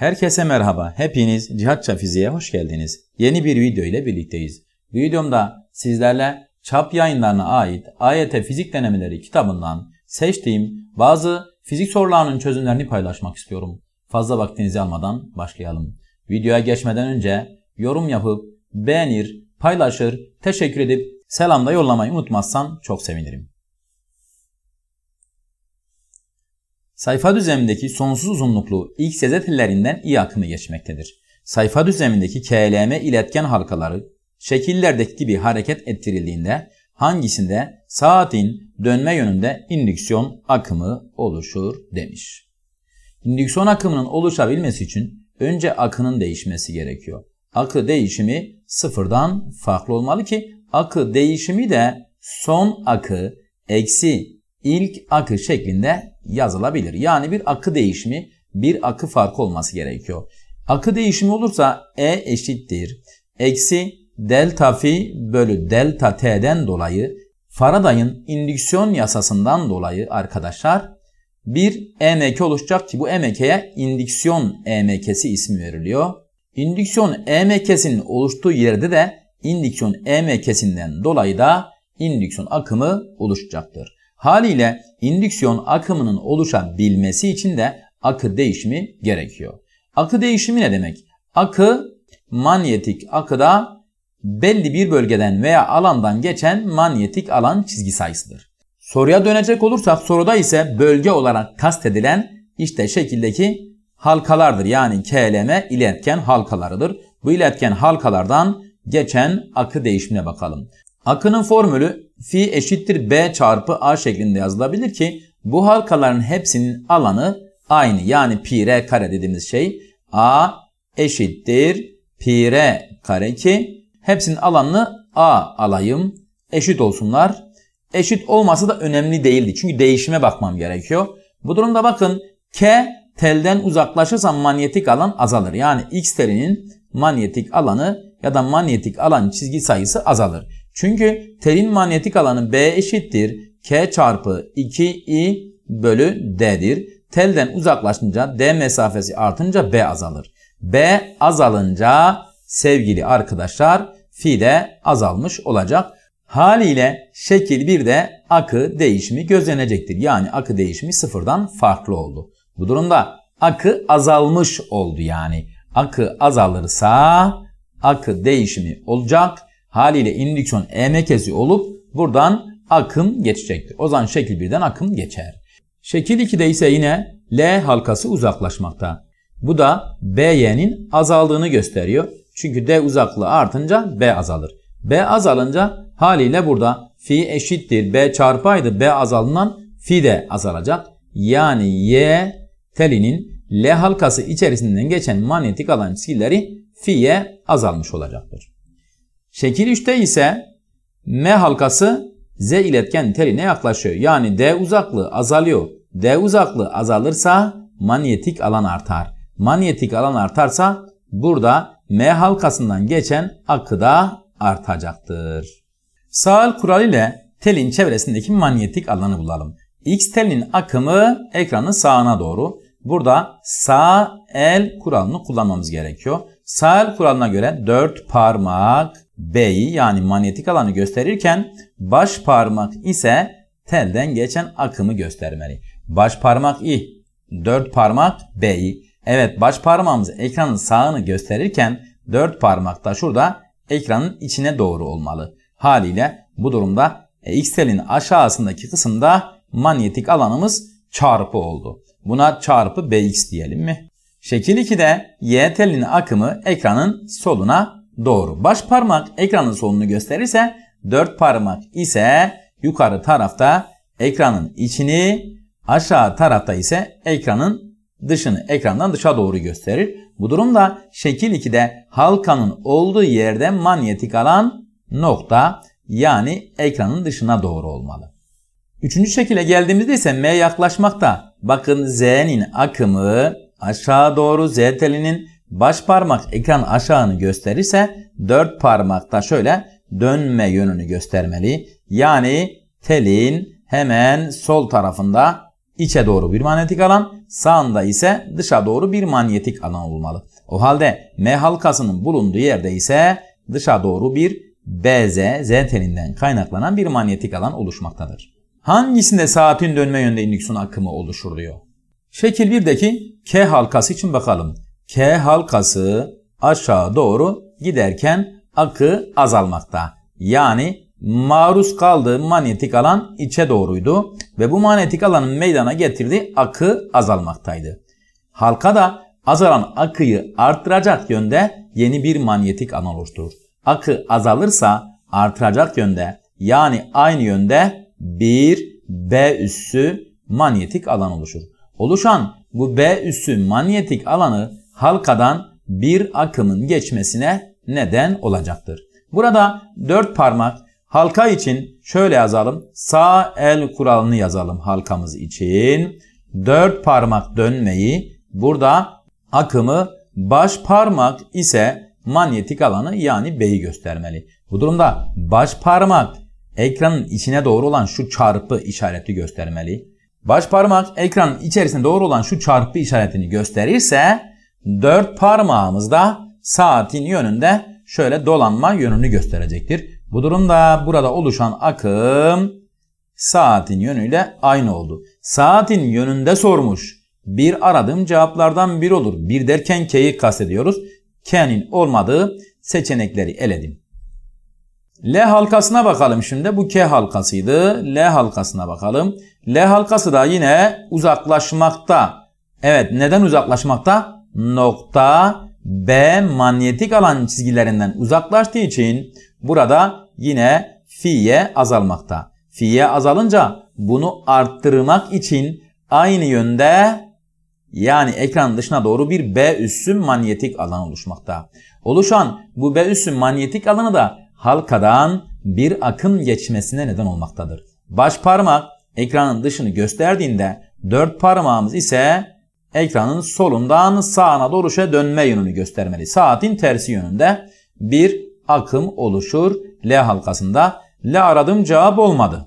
Herkese merhaba. Hepiniz Cihatça Fiziğe hoş geldiniz. Yeni bir video ile birlikteyiz. Videomda sizlerle çap yayınlarına ait AYT Fizik Denemeleri kitabından seçtiğim bazı fizik sorularının çözümlerini paylaşmak istiyorum. Fazla vaktinizi almadan başlayalım. Videoya geçmeden önce yorum yapıp beğenir, paylaşır, teşekkür edip selam da yollamayı unutmazsan çok sevinirim. Sayfa düzlemindeki sonsuz uzunluklu X gazetelerinden i akımı geçmektedir. Sayfa düzlemindeki KLM iletken halkaları şekillerdeki gibi hareket ettirildiğinde hangisinde saatin dönme yönünde indüksiyon akımı oluşur demiş. İndüksiyon akımının oluşabilmesi için önce akının değişmesi gerekiyor. Akı değişimi sıfırdan farklı olmalı ki akı değişimi de son akı eksi ilk akı şeklinde yazılabilir. Yani bir akı değişimi, bir akı farkı olması gerekiyor. Akı değişimi olursa E eşittir. Eksi delta fi bölü delta t'den dolayı Faraday'ın indüksiyon yasasından dolayı arkadaşlar bir EMK oluşacak ki bu EMK'ye indüksiyon EMK'si ismi veriliyor. İndüksiyon EMK'sinin oluştuğu yerde de indüksiyon EMK'sinden dolayı da indüksiyon akımı oluşacaktır. Haliyle indüksiyon akımının oluşabilmesi için de akı değişimi gerekiyor. Akı değişimi ne demek? Akı manyetik akıda belli bir bölgeden veya alandan geçen manyetik alan çizgi sayısıdır. Soruya dönecek olursak soruda ise bölge olarak kastedilen işte şekildeki halkalardır. Yani KLM iletken halkalarıdır. Bu iletken halkalardan geçen akı değişimine bakalım. Akının formülü fi eşittir b çarpı a şeklinde yazılabilir ki bu halkaların hepsinin alanı aynı. Yani pi r kare dediğimiz şey a eşittir pi r kare ki hepsinin alanını a alayım. Eşit olsunlar. Eşit olması da önemli değildi. Çünkü değişime bakmam gerekiyor. Bu durumda bakın k telden uzaklaşırsa manyetik alan azalır. Yani x telinin manyetik alanı ya da manyetik alan çizgi sayısı azalır. Çünkü telin manyetik alanı B eşittir K çarpı 2I bölü D'dir. Telden uzaklaşınca D mesafesi artınca B azalır. B azalınca sevgili arkadaşlar fi de azalmış olacak. Haliyle şekil bir de akı değişimi gözlenecektir. Yani akı değişimi sıfırdan farklı oldu. Bu durumda akı azalmış oldu yani. Akı azalırsa akı değişimi olacak. Haliyle indüksiyon EM kesi olup buradan akım geçecektir. O zaman şekil 1'den akım geçer. Şekil 2'de ise yine L halkası uzaklaşmakta. Bu da BY'nin azaldığını gösteriyor. Çünkü D uzaklığı artınca B azalır. B azalınca haliyle burada fi eşittir B çarpaydı B azalından fi de azalacak. Yani Y telinin L halkası içerisinden geçen manyetik alan çizgileri fi'ye azalmış olacaktır. Şekil 3'te ise M halkası Z iletken teline yaklaşıyor. Yani D uzaklığı azalıyor. D uzaklığı azalırsa manyetik alan artar. Manyetik alan artarsa burada M halkasından geçen akı da artacaktır. Sağal kuralı ile telin çevresindeki manyetik alanı bulalım. X telinin akımı ekranın sağına doğru. Burada sağ el kuralını kullanmamız gerekiyor. Sağ el kuralına göre 4 parmak B'yi yani manyetik alanı gösterirken baş parmak ise telden geçen akımı göstermeli. Baş parmak I, dört parmak B'yi. Evet baş parmağımız ekranın sağını gösterirken dört parmak da şurada ekranın içine doğru olmalı. Haliyle bu durumda e, x telin aşağısındaki kısımda manyetik alanımız çarpı oldu. Buna çarpı Bx diyelim mi? Şekil 2'de Y telin akımı ekranın soluna Doğru. Baş parmak ekranın solunu gösterirse dört parmak ise yukarı tarafta ekranın içini aşağı tarafta ise ekranın dışını ekrandan dışa doğru gösterir. Bu durumda şekil 2'de halkanın olduğu yerde manyetik alan nokta yani ekranın dışına doğru olmalı. Üçüncü şekile geldiğimizde ise M yaklaşmakta. Bakın Z'nin akımı aşağı doğru Z telinin Baş parmak ekran aşağını gösterirse dört parmakta şöyle dönme yönünü göstermeli. Yani telin hemen sol tarafında içe doğru bir manyetik alan, sağında ise dışa doğru bir manyetik alan olmalı. O halde M halkasının bulunduğu yerde ise dışa doğru bir BZ, Z telinden kaynaklanan bir manyetik alan oluşmaktadır. Hangisinde saatin dönme yönünde indüksiyon akımı oluşur diyor. Şekil 1'deki K halkası için bakalım. K halkası aşağı doğru giderken akı azalmakta. Yani maruz kaldığı manyetik alan içe doğruydu ve bu manyetik alanın meydana getirdiği akı azalmaktaydı. Halka da azalan akıyı artıracak yönde yeni bir manyetik alan oluşturur. Akı azalırsa artıracak yönde yani aynı yönde bir B üssü manyetik alan oluşur. Oluşan bu B üssü manyetik alanı halkadan bir akımın geçmesine neden olacaktır. Burada dört parmak halka için şöyle yazalım. Sağ el kuralını yazalım halkamız için. Dört parmak dönmeyi burada akımı baş parmak ise manyetik alanı yani B'yi göstermeli. Bu durumda baş parmak ekranın içine doğru olan şu çarpı işareti göstermeli. Baş parmak ekranın içerisine doğru olan şu çarpı işaretini gösterirse dört parmağımız da saatin yönünde şöyle dolanma yönünü gösterecektir. Bu durumda burada oluşan akım saatin yönüyle aynı oldu. Saatin yönünde sormuş. Bir aradığım cevaplardan bir olur. Bir derken K'yi kastediyoruz. K'nin olmadığı seçenekleri eledim. L halkasına bakalım şimdi. Bu K halkasıydı. L halkasına bakalım. L halkası da yine uzaklaşmakta. Evet neden uzaklaşmakta? nokta B manyetik alan çizgilerinden uzaklaştığı için burada yine fi'ye azalmakta. Fi'ye azalınca bunu arttırmak için aynı yönde yani ekran dışına doğru bir B üssü manyetik alan oluşmakta. Oluşan bu B üssü manyetik alanı da halkadan bir akım geçmesine neden olmaktadır. Baş parmak ekranın dışını gösterdiğinde dört parmağımız ise ekranın solundan sağına doğru dönme yönünü göstermeli. Saatin tersi yönünde bir akım oluşur L halkasında. L aradım cevap olmadı.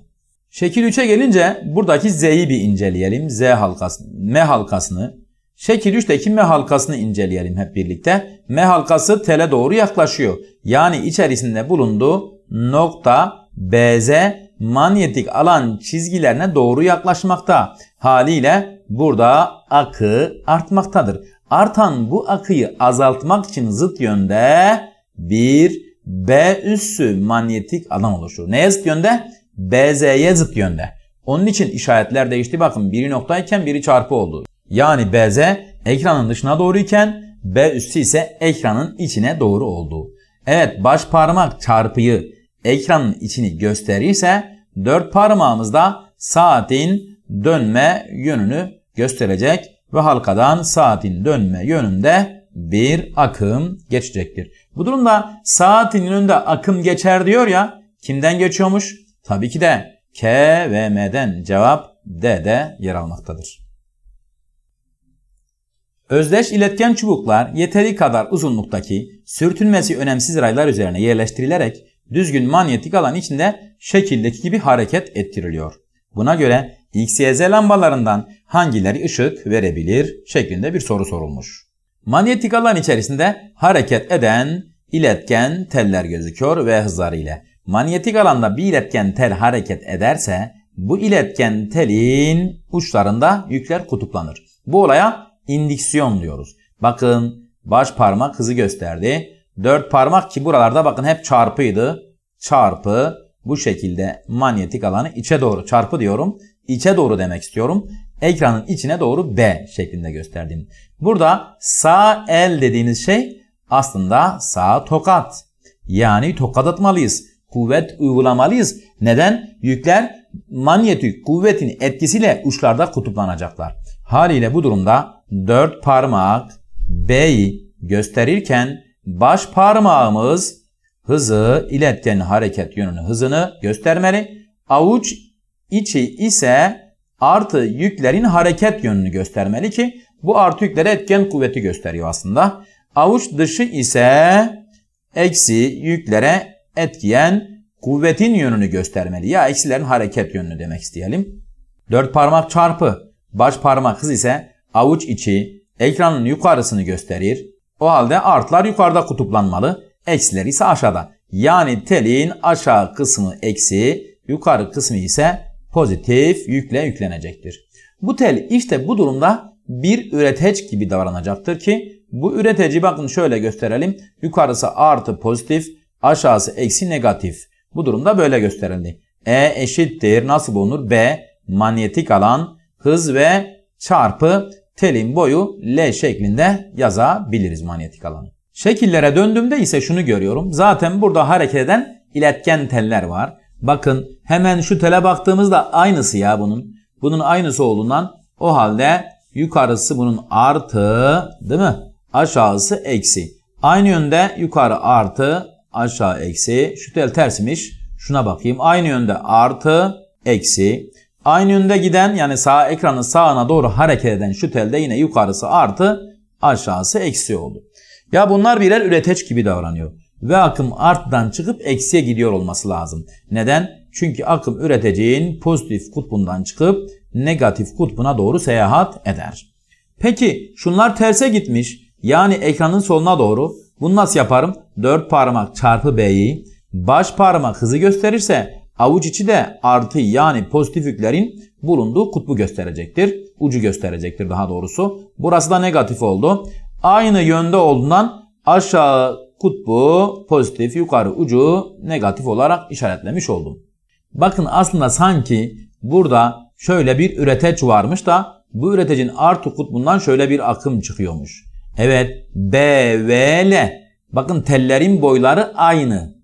Şekil 3'e gelince buradaki Z'yi bir inceleyelim. Z halkasını, M halkasını. Şekil 3'teki M halkasını inceleyelim hep birlikte. M halkası tele doğru yaklaşıyor. Yani içerisinde bulunduğu nokta BZ manyetik alan çizgilerine doğru yaklaşmakta. Haliyle burada akı artmaktadır. Artan bu akıyı azaltmak için zıt yönde bir B üssü manyetik alan oluşur. Neye zıt yönde? BZ'ye zıt yönde. Onun için işaretler değişti. Bakın biri noktayken biri çarpı oldu. Yani BZ ekranın dışına doğru iken B üssü ise ekranın içine doğru oldu. Evet baş parmak çarpıyı ekranın içini gösterirse dört parmağımız da saatin dönme yönünü gösterecek ve halkadan saatin dönme yönünde bir akım geçecektir. Bu durumda saatin yönünde akım geçer diyor ya kimden geçiyormuş? Tabii ki de K ve M'den cevap D'de yer almaktadır. Özdeş iletken çubuklar yeteri kadar uzunluktaki sürtünmesi önemsiz raylar üzerine yerleştirilerek düzgün manyetik alan içinde şekildeki gibi hareket ettiriliyor. Buna göre XYZ lambalarından hangileri ışık verebilir şeklinde bir soru sorulmuş. Manyetik alan içerisinde hareket eden iletken teller gözüküyor ve hızları ile. Manyetik alanda bir iletken tel hareket ederse bu iletken telin uçlarında yükler kutuplanır. Bu olaya indiksiyon diyoruz. Bakın baş parmak hızı gösterdi. 4 parmak ki buralarda bakın hep çarpıydı. Çarpı bu şekilde manyetik alanı içe doğru çarpı diyorum. İçe doğru demek istiyorum. Ekranın içine doğru B şeklinde gösterdim. Burada sağ el dediğiniz şey aslında sağ tokat. Yani tokat atmalıyız. Kuvvet uygulamalıyız. Neden? Yükler manyetik kuvvetin etkisiyle uçlarda kutuplanacaklar. Haliyle bu durumda 4 parmak B'yi gösterirken baş parmağımız hızı, iletken hareket yönünü hızını göstermeli. Avuç içi ise artı yüklerin hareket yönünü göstermeli ki bu artı yüklere etken kuvveti gösteriyor aslında. Avuç dışı ise eksi yüklere etkiyen kuvvetin yönünü göstermeli. Ya eksilerin hareket yönünü demek isteyelim. Dört parmak çarpı baş parmak hız ise avuç içi ekranın yukarısını gösterir. O halde artlar yukarıda kutuplanmalı, eksiler ise aşağıda. Yani telin aşağı kısmı eksi, yukarı kısmı ise pozitif yükle yüklenecektir. Bu tel işte bu durumda bir üreteç gibi davranacaktır ki bu üreteci bakın şöyle gösterelim. Yukarısı artı pozitif, aşağısı eksi negatif. Bu durumda böyle gösterildi. E eşittir nasıl bulunur? B manyetik alan hız ve çarpı telin boyu L şeklinde yazabiliriz manyetik alanı. Şekillere döndüğümde ise şunu görüyorum. Zaten burada hareket eden iletken teller var. Bakın hemen şu tele baktığımızda aynısı ya bunun. Bunun aynısı olduğundan o halde yukarısı bunun artı değil mi? Aşağısı eksi. Aynı yönde yukarı artı aşağı eksi. Şu tel tersmiş. Şuna bakayım. Aynı yönde artı eksi. Aynı yönde giden yani sağ ekranın sağına doğru hareket eden şu telde yine yukarısı artı aşağısı eksi oldu. Ya bunlar birer üreteç gibi davranıyor. Ve akım arttan çıkıp eksiye gidiyor olması lazım. Neden? Çünkü akım üreteceğin pozitif kutbundan çıkıp negatif kutbuna doğru seyahat eder. Peki şunlar terse gitmiş. Yani ekranın soluna doğru. Bunu nasıl yaparım? 4 parmak çarpı B'yi baş parmak hızı gösterirse Avuç içi de artı yani pozitif yüklerin bulunduğu kutbu gösterecektir. Ucu gösterecektir daha doğrusu. Burası da negatif oldu. Aynı yönde olduğundan aşağı kutbu pozitif yukarı ucu negatif olarak işaretlemiş oldum. Bakın aslında sanki burada şöyle bir üreteç varmış da bu üretecin artı kutbundan şöyle bir akım çıkıyormuş. Evet B, V, L. Bakın tellerin boyları aynı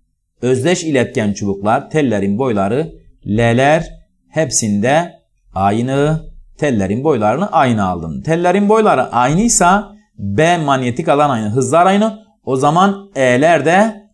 özdeş iletken çubuklar, tellerin boyları, L'ler hepsinde aynı. Tellerin boylarını aynı aldım. Tellerin boyları aynıysa B manyetik alan aynı, hızlar aynı. O zaman E'ler de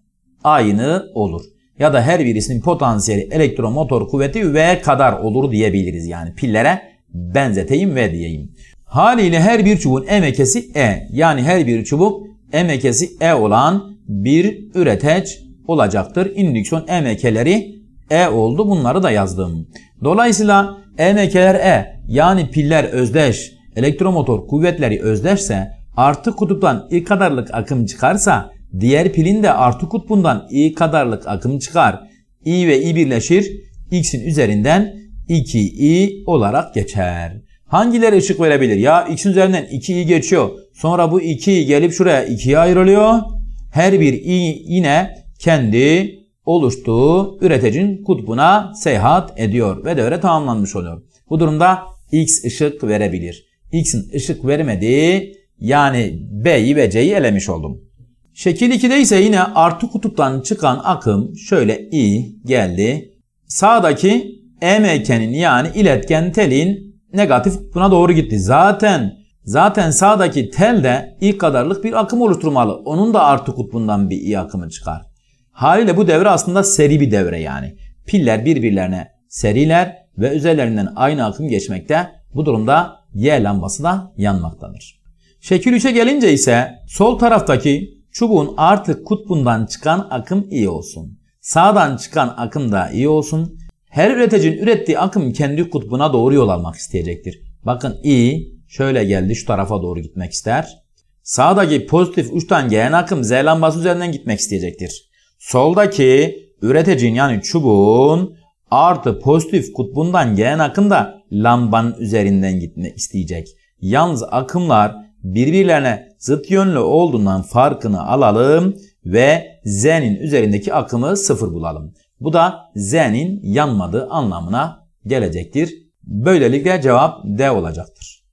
aynı olur. Ya da her birisinin potansiyeli elektromotor kuvveti V kadar olur diyebiliriz. Yani pillere benzeteyim V diyeyim. Haliyle her bir çubuğun emekesi E. Yani her bir çubuk emekesi E olan bir üreteç olacaktır. İndüksiyon EMK'leri E oldu. Bunları da yazdım. Dolayısıyla EMK'ler E yani piller özdeş, elektromotor kuvvetleri özdeşse artı kutuptan I kadarlık akım çıkarsa diğer pilin de artı kutbundan I kadarlık akım çıkar. I ve I birleşir. X'in üzerinden 2i olarak geçer. Hangileri ışık verebilir? Ya x'in üzerinden 2i geçiyor. Sonra bu 2 i gelip şuraya 2'ye ayrılıyor. Her bir i yine kendi oluştuğu üreticinin kutbuna seyahat ediyor ve devre tamamlanmış oluyor. Bu durumda X ışık verebilir. X'in ışık vermediği yani B'yi ve C'yi elemiş oldum. Şekil 2'de ise yine artı kutuptan çıkan akım şöyle I geldi. Sağdaki E yani iletken telin negatif kutbuna doğru gitti. Zaten zaten sağdaki tel de I kadarlık bir akım oluşturmalı. Onun da artı kutbundan bir I akımı çıkar. Haliyle bu devre aslında seri bir devre yani. Piller birbirlerine seriler ve üzerlerinden aynı akım geçmekte. Bu durumda Y lambası da yanmaktadır. Şekil 3'e gelince ise sol taraftaki çubuğun artık kutbundan çıkan akım iyi olsun. Sağdan çıkan akım da iyi olsun. Her üreticinin ürettiği akım kendi kutbuna doğru yol almak isteyecektir. Bakın I şöyle geldi şu tarafa doğru gitmek ister. Sağdaki pozitif uçtan gelen akım Z lambası üzerinden gitmek isteyecektir. Soldaki üreticinin yani çubuğun artı pozitif kutbundan gelen akım da lambanın üzerinden gitme isteyecek. Yalnız akımlar birbirlerine zıt yönlü olduğundan farkını alalım ve Z'nin üzerindeki akımı sıfır bulalım. Bu da Z'nin yanmadığı anlamına gelecektir. Böylelikle cevap D olacaktır.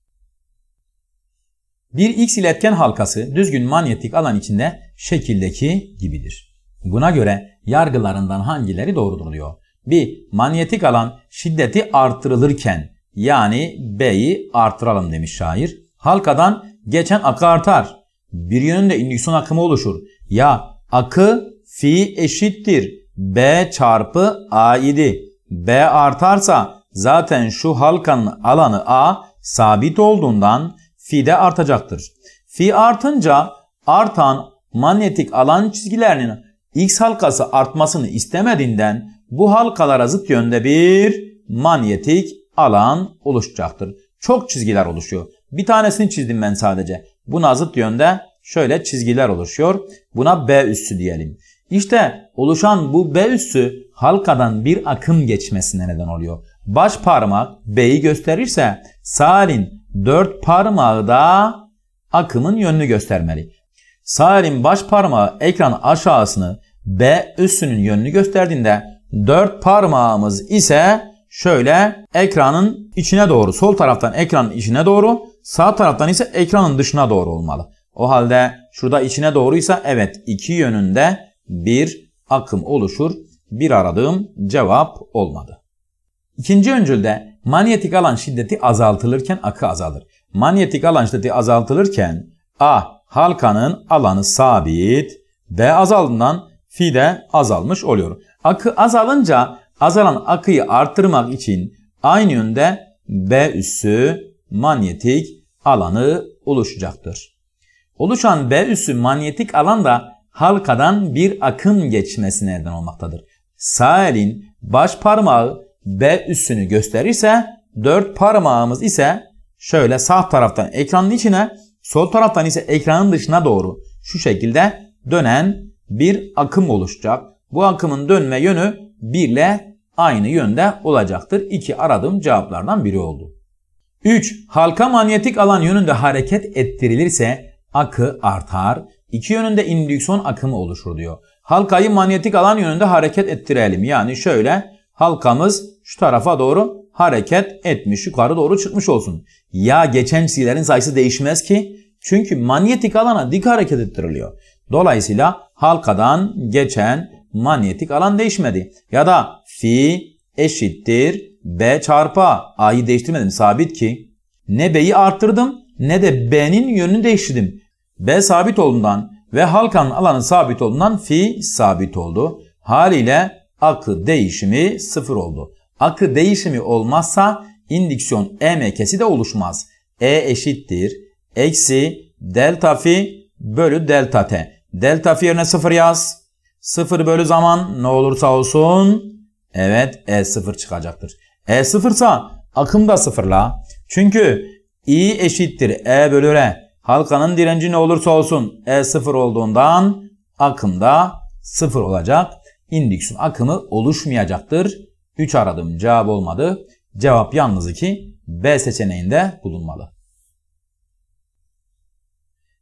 Bir X iletken halkası düzgün manyetik alan içinde şekildeki gibidir. Buna göre yargılarından hangileri doğrudur diyor. Bir Manyetik alan şiddeti artırılırken yani B'yi artıralım demiş şair. Halkadan geçen akı artar. Bir yönünde indüksiyon akımı oluşur. Ya akı fi eşittir. B çarpı A idi. B artarsa zaten şu halkanın alanı A sabit olduğundan fi de artacaktır. Fi artınca artan manyetik alan çizgilerinin X halkası artmasını istemediğinden bu halkalara zıt yönde bir manyetik alan oluşacaktır. Çok çizgiler oluşuyor. Bir tanesini çizdim ben sadece. Buna zıt yönde şöyle çizgiler oluşuyor. Buna B üssü diyelim. İşte oluşan bu B üssü halkadan bir akım geçmesine neden oluyor. Baş parmak B'yi gösterirse sağ elin dört parmağı da akımın yönünü göstermeli. Sağ elin baş parmağı ekran aşağısını B üstünün yönünü gösterdiğinde dört parmağımız ise şöyle ekranın içine doğru sol taraftan ekranın içine doğru sağ taraftan ise ekranın dışına doğru olmalı. O halde şurada içine doğruysa evet iki yönünde bir akım oluşur. Bir aradığım cevap olmadı. İkinci öncülde manyetik alan şiddeti azaltılırken akı azalır. Manyetik alan şiddeti azaltılırken A halkanın alanı sabit ve azalından fide azalmış oluyor. Akı azalınca azalan akıyı artırmak için aynı yönde B üssü manyetik alanı oluşacaktır. Oluşan B üssü manyetik alan da halkadan bir akım geçmesine neden olmaktadır. Sağ elin baş parmağı B üssünü gösterirse dört parmağımız ise şöyle sağ taraftan ekranın içine Sol taraftan ise ekranın dışına doğru şu şekilde dönen bir akım oluşacak. Bu akımın dönme yönü 1 ile aynı yönde olacaktır. 2 aradığım cevaplardan biri oldu. 3. Halka manyetik alan yönünde hareket ettirilirse akı artar. İki yönünde indüksiyon akımı oluşur diyor. Halkayı manyetik alan yönünde hareket ettirelim. Yani şöyle halkamız şu tarafa doğru hareket etmiş, yukarı doğru çıkmış olsun. Ya geçen çizgilerin sayısı değişmez ki çünkü manyetik alana dik hareket ettiriliyor. Dolayısıyla halkadan geçen manyetik alan değişmedi. Ya da fi eşittir b çarpı a'yı değiştirmedim sabit ki. Ne b'yi arttırdım ne de b'nin yönünü değiştirdim. b sabit olduğundan ve halkanın alanı sabit olduğundan fi sabit oldu. Haliyle akı değişimi sıfır oldu akı değişimi olmazsa indüksiyon EMK'si de oluşmaz. E eşittir. Eksi delta fi bölü delta t. Delta fi yerine 0 yaz. 0 bölü zaman ne olursa olsun. Evet E0 çıkacaktır. E0 ise akım da sıfırla. Çünkü I eşittir E bölü R. Halkanın direnci ne olursa olsun E0 olduğundan akım da 0 olacak. İndüksiyon akımı oluşmayacaktır. 3 aradım cevap olmadı. Cevap yalnız 2 B seçeneğinde bulunmalı.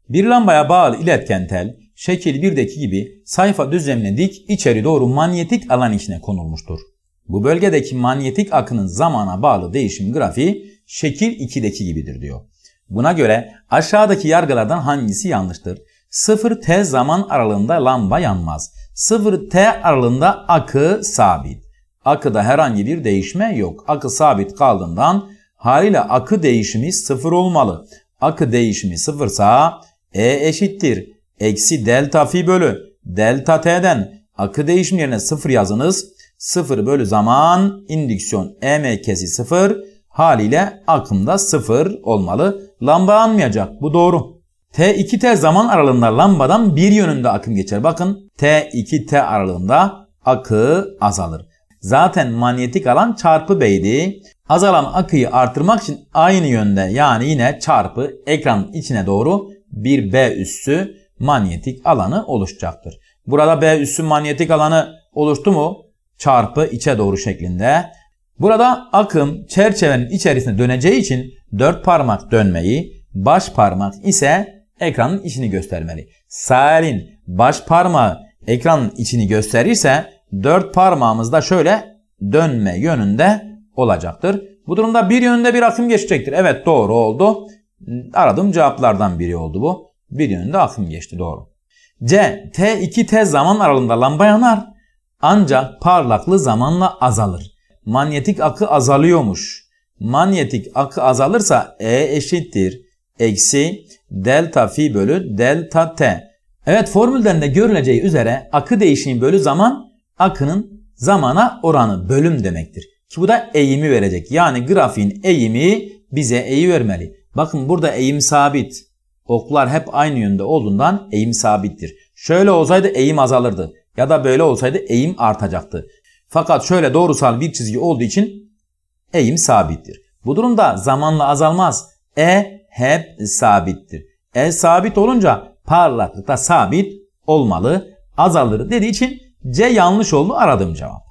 Bir lambaya bağlı iletken tel şekil 1'deki gibi sayfa düzlemine dik içeri doğru manyetik alan içine konulmuştur. Bu bölgedeki manyetik akının zamana bağlı değişim grafiği şekil 2'deki gibidir diyor. Buna göre aşağıdaki yargılardan hangisi yanlıştır? 0T zaman aralığında lamba yanmaz. 0T aralığında akı sabit. Akıda herhangi bir değişme yok. Akı sabit kaldığından haliyle akı değişimi sıfır olmalı. Akı değişimi sıfırsa E eşittir. Eksi delta fi bölü delta t'den akı değişim yerine sıfır yazınız. Sıfır bölü zaman indüksiyon e m kesi sıfır haliyle akımda sıfır olmalı. Lamba anmayacak bu doğru. T2T zaman aralığında lambadan bir yönünde akım geçer. Bakın T2T aralığında akı azalır. Zaten manyetik alan çarpı B'ydi. Azalan akıyı artırmak için aynı yönde yani yine çarpı ekranın içine doğru bir B üssü manyetik alanı oluşacaktır. Burada B üssü manyetik alanı oluştu mu? Çarpı içe doğru şeklinde. Burada akım çerçevenin içerisine döneceği için dört parmak dönmeyi, baş parmak ise ekranın içini göstermeli. Sağ elin baş parmağı ekranın içini gösterirse dört parmağımız da şöyle dönme yönünde olacaktır. Bu durumda bir yönde bir akım geçecektir. Evet doğru oldu. Aradığım cevaplardan biri oldu bu. Bir yönde akım geçti doğru. C. T2T zaman aralığında lamba yanar ancak parlaklığı zamanla azalır. Manyetik akı azalıyormuş. Manyetik akı azalırsa E eşittir. Eksi delta fi bölü delta T. Evet formülden de görüleceği üzere akı değişimi bölü zaman akının zamana oranı bölüm demektir. Ki bu da eğimi verecek. Yani grafiğin eğimi bize eği vermeli. Bakın burada eğim sabit. Oklar hep aynı yönde olduğundan eğim sabittir. Şöyle olsaydı eğim azalırdı. Ya da böyle olsaydı eğim artacaktı. Fakat şöyle doğrusal bir çizgi olduğu için eğim sabittir. Bu durumda zamanla azalmaz. E hep sabittir. E sabit olunca parlaklıkta sabit olmalı. Azalır dediği için C yanlış oldu aradım cevap.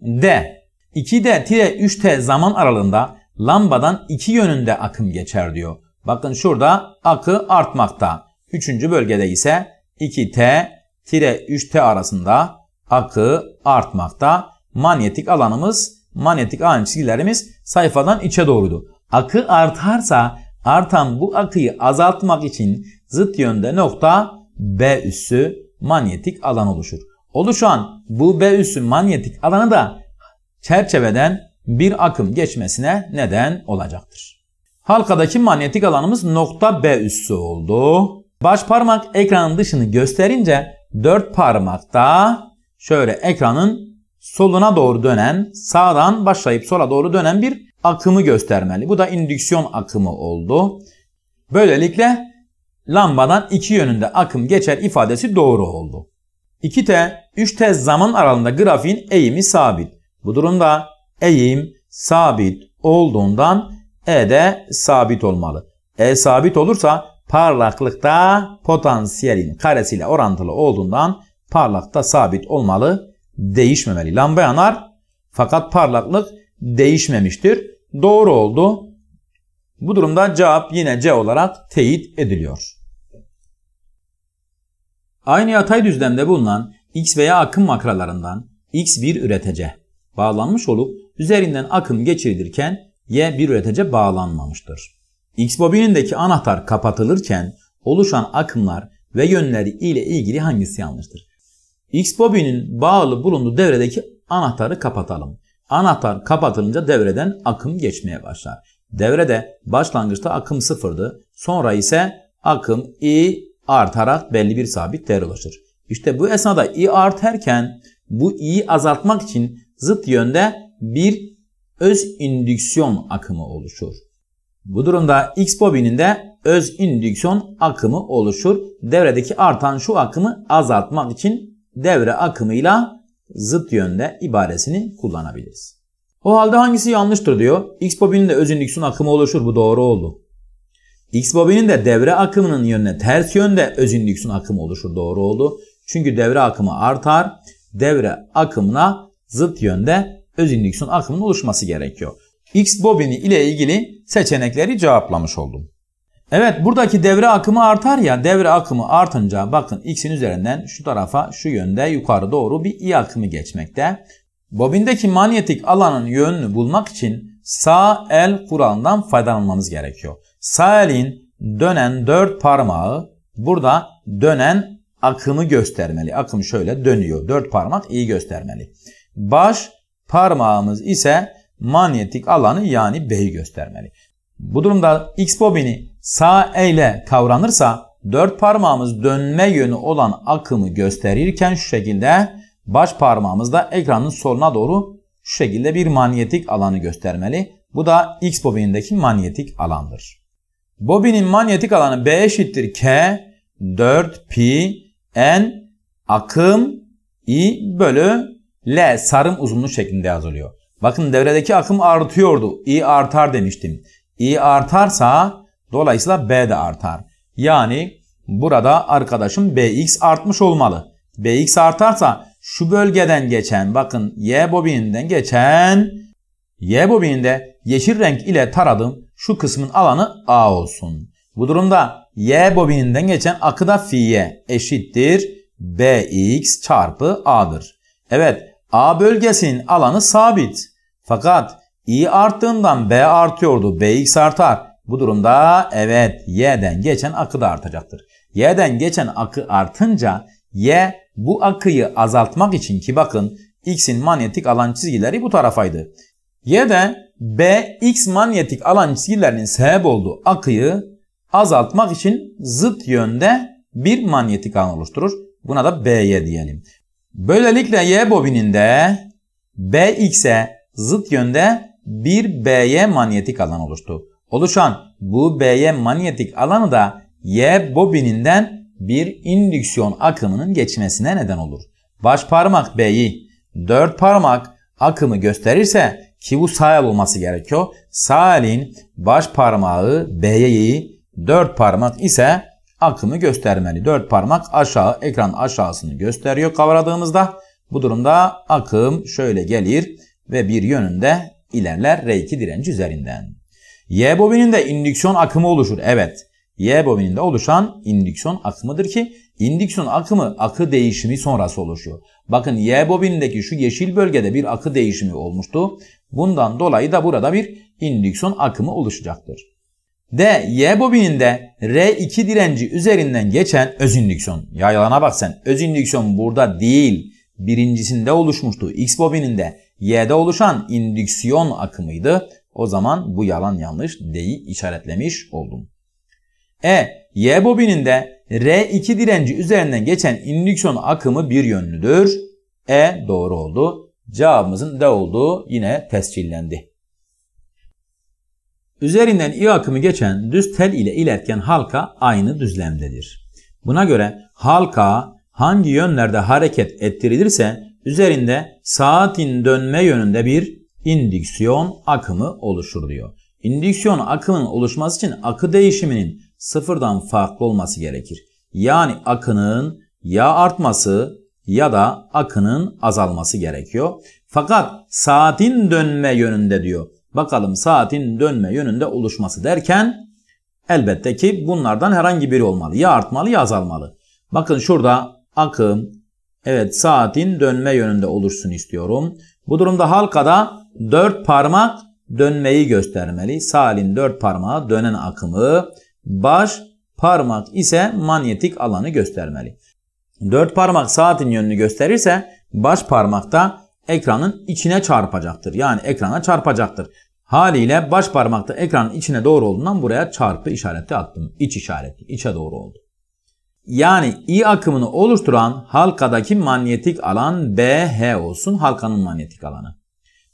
D. 2D tire 3T zaman aralığında lambadan iki yönünde akım geçer diyor. Bakın şurada akı artmakta. Üçüncü bölgede ise 2T tire 3T arasında akı artmakta. Manyetik alanımız, manyetik alan çizgilerimiz sayfadan içe doğrudu. Akı artarsa artan bu akıyı azaltmak için zıt yönde nokta B üssü manyetik alan oluşur oluşan bu B üssü manyetik alanı da çerçeveden bir akım geçmesine neden olacaktır. Halkadaki manyetik alanımız nokta B üssü oldu. Baş parmak ekranın dışını gösterince dört parmak da şöyle ekranın soluna doğru dönen sağdan başlayıp sola doğru dönen bir akımı göstermeli. Bu da indüksiyon akımı oldu. Böylelikle lambadan iki yönünde akım geçer ifadesi doğru oldu. 2T, 3T zaman aralığında grafiğin eğimi sabit. Bu durumda eğim sabit olduğundan E de sabit olmalı. E sabit olursa parlaklıkta potansiyelin karesiyle orantılı olduğundan parlakta sabit olmalı, değişmemeli. Lamba yanar fakat parlaklık değişmemiştir. Doğru oldu. Bu durumda cevap yine C olarak teyit ediliyor. Aynı yatay düzlemde bulunan X veya akım makralarından X1 üretece bağlanmış olup üzerinden akım geçirilirken Y1 üretece bağlanmamıştır. X bobinindeki anahtar kapatılırken oluşan akımlar ve yönleri ile ilgili hangisi yanlıştır? X bobinin bağlı bulunduğu devredeki anahtarı kapatalım. Anahtar kapatılınca devreden akım geçmeye başlar. Devrede başlangıçta akım sıfırdı. Sonra ise akım I artarak belli bir sabit değer ulaşır. İşte bu esnada i artarken bu i'yi azaltmak için zıt yönde bir öz indüksiyon akımı oluşur. Bu durumda X bobininde öz indüksiyon akımı oluşur. Devredeki artan şu akımı azaltmak için devre akımıyla zıt yönde ibaresini kullanabiliriz. O halde hangisi yanlıştır diyor. X bobininde öz indüksiyon akımı oluşur. Bu doğru oldu. X-bobinin de devre akımının yönüne ters yönde özün lüksün akımı oluşur. Doğru oldu. Çünkü devre akımı artar. Devre akımına zıt yönde özün lüksün akımının oluşması gerekiyor. X-bobini ile ilgili seçenekleri cevaplamış oldum. Evet buradaki devre akımı artar ya devre akımı artınca bakın x'in üzerinden şu tarafa şu yönde yukarı doğru bir i akımı geçmekte. Bobindeki manyetik alanın yönünü bulmak için sağ el kuralından faydalanmamız gerekiyor. Sağ elin dönen dört parmağı burada dönen akımı göstermeli. Akım şöyle dönüyor. Dört parmak iyi göstermeli. Baş parmağımız ise manyetik alanı yani B'yi göstermeli. Bu durumda X bobini sağ E ile kavranırsa dört parmağımız dönme yönü olan akımı gösterirken şu şekilde baş parmağımız da ekranın soluna doğru şu şekilde bir manyetik alanı göstermeli. Bu da X bobinindeki manyetik alandır. Bobinin manyetik alanı B eşittir K 4 pi N akım I bölü L sarım uzunluğu şeklinde yazılıyor. Bakın devredeki akım artıyordu. I artar demiştim. I artarsa dolayısıyla B de artar. Yani burada arkadaşım BX artmış olmalı. BX artarsa şu bölgeden geçen bakın Y bobininden geçen Y bobininde yeşil renk ile taradığım şu kısmın alanı A olsun. Bu durumda Y bobininden geçen akıda Fi'ye eşittir BX çarpı A'dır. Evet A bölgesinin alanı sabit. Fakat i arttığından b artıyordu. bx artar. Bu durumda evet y'den geçen akı da artacaktır. y'den geçen akı artınca Y bu akıyı azaltmak için ki bakın X'in manyetik alan çizgileri bu tarafaydı. Y de B X manyetik alan çizgilerinin sebep olduğu akıyı azaltmak için zıt yönde bir manyetik alan oluşturur. Buna da BY diyelim. Böylelikle Y bobininde B BX'e zıt yönde bir BY manyetik alan oluştu. Oluşan bu BY manyetik alanı da Y bobininden bir indüksiyon akımının geçmesine neden olur. Baş parmak B'yi dört parmak akımı gösterirse ki bu sağ el olması gerekiyor. Sağ elin baş parmağı B'yi dört parmak ise akımı göstermeli. Dört parmak aşağı ekran aşağısını gösteriyor kavradığımızda. Bu durumda akım şöyle gelir ve bir yönünde ilerler R2 direnci üzerinden. Y bobinin de indüksiyon akımı oluşur. Evet. Y bobininde oluşan indüksiyon akımıdır ki indüksiyon akımı akı değişimi sonrası oluşuyor. Bakın Y bobinindeki şu yeşil bölgede bir akı değişimi olmuştu. Bundan dolayı da burada bir indüksiyon akımı oluşacaktır. D. Y bobininde R2 direnci üzerinden geçen öz indüksiyon. Ya bak sen. Öz indüksiyon burada değil. Birincisinde oluşmuştu. X bobininde Y'de oluşan indüksiyon akımıydı. O zaman bu yalan yanlış D'yi işaretlemiş oldum. E. Y bobininde R2 direnci üzerinden geçen indüksiyon akımı bir yönlüdür. E doğru oldu. Cevabımızın D olduğu yine tescillendi. Üzerinden i akımı geçen düz tel ile iletken halka aynı düzlemdedir. Buna göre halka hangi yönlerde hareket ettirilirse üzerinde saatin dönme yönünde bir indüksiyon akımı oluşur diyor. İndüksiyon akımının oluşması için akı değişiminin sıfırdan farklı olması gerekir. Yani akının ya artması ya da akının azalması gerekiyor. Fakat saatin dönme yönünde diyor. Bakalım saatin dönme yönünde oluşması derken elbette ki bunlardan herhangi biri olmalı. Ya artmalı ya azalmalı. Bakın şurada akım evet saatin dönme yönünde oluşsun istiyorum. Bu durumda halkada 4 parmak dönmeyi göstermeli. Salin 4 parmağı dönen akımı Baş parmak ise manyetik alanı göstermeli. Dört parmak saatin yönünü gösterirse baş parmakta ekranın içine çarpacaktır. Yani ekrana çarpacaktır. Haliyle baş parmakta ekranın içine doğru olduğundan buraya çarpı işareti attım. İç işareti, içe doğru oldu. Yani i akımını oluşturan halkadaki manyetik alan BH olsun. Halkanın manyetik alanı.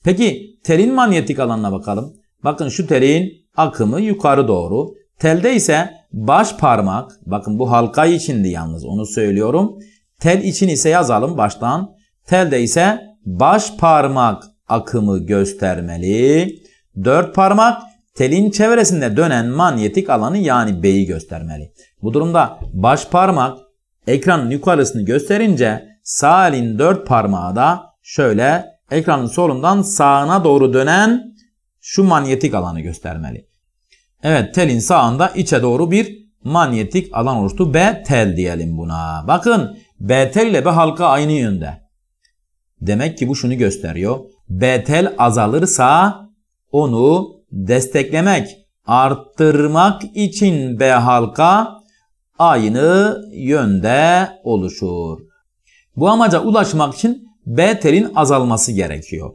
Peki telin manyetik alanına bakalım. Bakın şu telin akımı yukarı doğru. Telde ise baş parmak, bakın bu halka içindi yalnız onu söylüyorum. Tel için ise yazalım baştan. Telde ise baş parmak akımı göstermeli. Dört parmak telin çevresinde dönen manyetik alanı yani B'yi göstermeli. Bu durumda baş parmak ekranın yukarısını gösterince sağ elin dört parmağı da şöyle ekranın solundan sağına doğru dönen şu manyetik alanı göstermeli. Evet telin sağında içe doğru bir manyetik alan oluştu. B tel diyelim buna. Bakın B tel ile B halka aynı yönde. Demek ki bu şunu gösteriyor. B tel azalırsa onu desteklemek, arttırmak için B halka aynı yönde oluşur. Bu amaca ulaşmak için B telin azalması gerekiyor.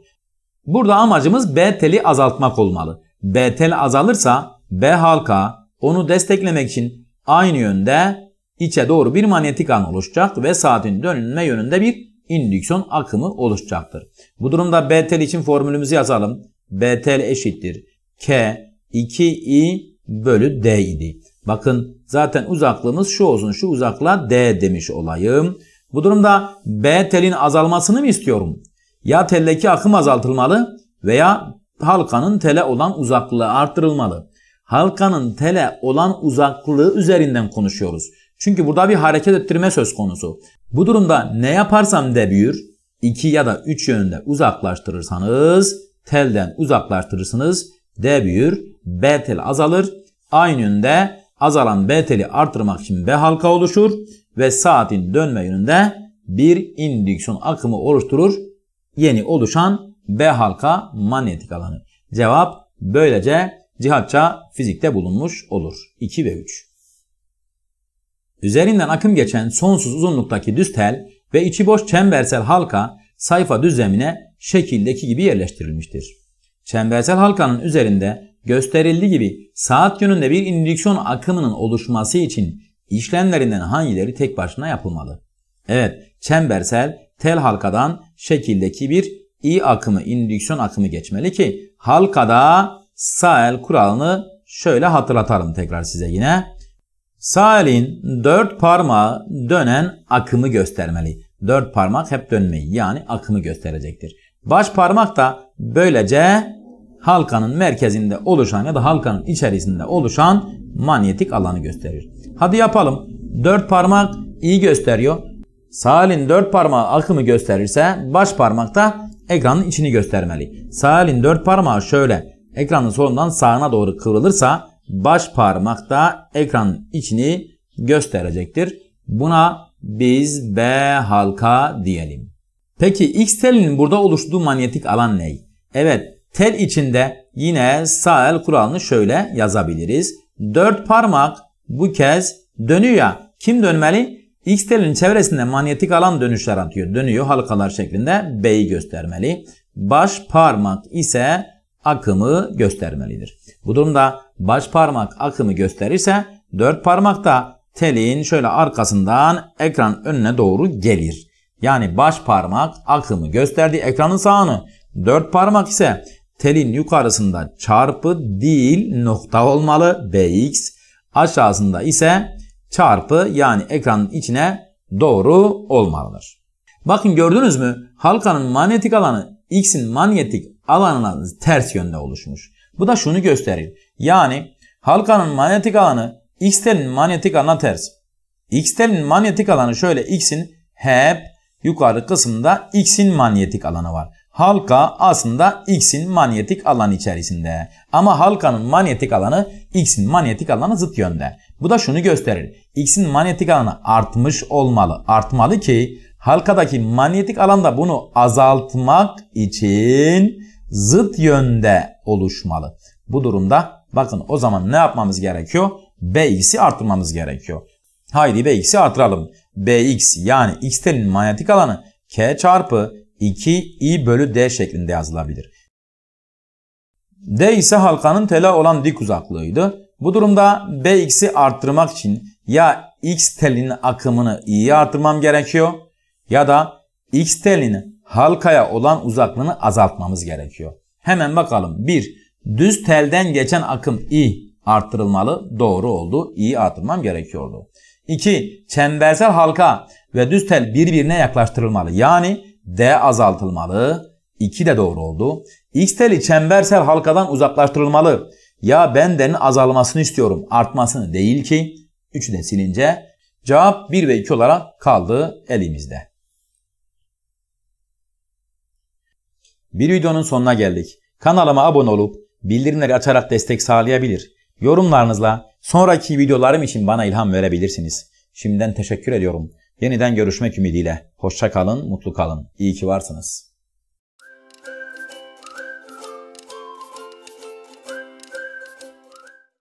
Burada amacımız B teli azaltmak olmalı. B tel azalırsa B halka onu desteklemek için aynı yönde içe doğru bir manyetik an oluşacak ve saatin dönülme yönünde bir indüksiyon akımı oluşacaktır. Bu durumda BTL için formülümüzü yazalım. BTL eşittir. K 2i bölü d idi. Bakın zaten uzaklığımız şu olsun şu uzakla d demiş olayım. Bu durumda B telin azalmasını mı istiyorum? Ya teldeki akım azaltılmalı veya halkanın tele olan uzaklığı arttırılmalı halkanın tele olan uzaklığı üzerinden konuşuyoruz. Çünkü burada bir hareket ettirme söz konusu. Bu durumda ne yaparsam de büyür, 2 ya da üç yönde uzaklaştırırsanız telden uzaklaştırırsınız D büyür, B tel azalır. Aynı yönde azalan B teli artırmak için B halka oluşur ve saatin dönme yönünde bir indüksiyon akımı oluşturur. Yeni oluşan B halka manyetik alanı. Cevap böylece cihatça fizikte bulunmuş olur. 2 ve 3. Üzerinden akım geçen sonsuz uzunluktaki düz tel ve içi boş çembersel halka sayfa düzlemine şekildeki gibi yerleştirilmiştir. Çembersel halkanın üzerinde gösterildiği gibi saat yönünde bir indüksiyon akımının oluşması için işlemlerinden hangileri tek başına yapılmalı? Evet, çembersel tel halkadan şekildeki bir i akımı, indüksiyon akımı geçmeli ki halkada sağ el kuralını şöyle hatırlatalım tekrar size yine. Sağ elin dört parmağı dönen akımı göstermeli. Dört parmak hep dönmeyi yani akımı gösterecektir. Baş parmak da böylece halkanın merkezinde oluşan ya da halkanın içerisinde oluşan manyetik alanı gösterir. Hadi yapalım. Dört parmak iyi gösteriyor. Sağ elin dört parmağı akımı gösterirse baş parmak da ekranın içini göstermeli. Sağ elin dört parmağı şöyle ekranın solundan sağına doğru kıvrılırsa baş parmak da ekranın içini gösterecektir. Buna biz B halka diyelim. Peki X telinin burada oluştuğu manyetik alan ne? Evet tel içinde yine sağ el kuralını şöyle yazabiliriz. 4 parmak bu kez dönüyor Kim dönmeli? X telinin çevresinde manyetik alan dönüşler atıyor. Dönüyor halkalar şeklinde B'yi göstermeli. Baş parmak ise akımı göstermelidir. Bu durumda baş parmak akımı gösterirse dört parmak da telin şöyle arkasından ekran önüne doğru gelir. Yani baş parmak akımı gösterdi ekranın sağını, dört parmak ise telin yukarısında çarpı değil nokta olmalı bx, aşağısında ise çarpı yani ekranın içine doğru olmalıdır. Bakın gördünüz mü? Halkanın manyetik alanı x'in manyetik alanla ters yönde oluşmuş. Bu da şunu gösterir. Yani halkanın manyetik alanı X manyetik alana ters. X manyetik alanı şöyle X'in hep yukarı kısmında X'in manyetik alanı var. Halka aslında X'in manyetik alan içerisinde. Ama halkanın manyetik alanı X'in manyetik alanı zıt yönde. Bu da şunu gösterir. X'in manyetik alanı artmış olmalı. Artmalı ki halkadaki manyetik alanda bunu azaltmak için zıt yönde oluşmalı. Bu durumda bakın o zaman ne yapmamız gerekiyor? Bx'i arttırmamız gerekiyor. Haydi Bx'i artıralım. Bx yani x telinin manyetik alanı k çarpı 2i bölü d şeklinde yazılabilir. D ise halkanın tele olan dik uzaklığıydı. Bu durumda Bx'i arttırmak için ya x telinin akımını i'ye artırmam gerekiyor ya da x telinin halkaya olan uzaklığını azaltmamız gerekiyor. Hemen bakalım. 1. Düz telden geçen akım i arttırılmalı. Doğru oldu. İyi arttırmam gerekiyordu. 2. Çembersel halka ve düz tel birbirine yaklaştırılmalı. Yani D azaltılmalı. 2 de doğru oldu. X teli çembersel halkadan uzaklaştırılmalı. Ya ben azalmasını istiyorum. Artmasını değil ki. 3'ü de silince cevap 1 ve 2 olarak kaldı elimizde. Bir videonun sonuna geldik. Kanalıma abone olup bildirimleri açarak destek sağlayabilir. Yorumlarınızla sonraki videolarım için bana ilham verebilirsiniz. Şimdiden teşekkür ediyorum. Yeniden görüşmek ümidiyle. Hoşçakalın, mutlu kalın. İyi ki varsınız.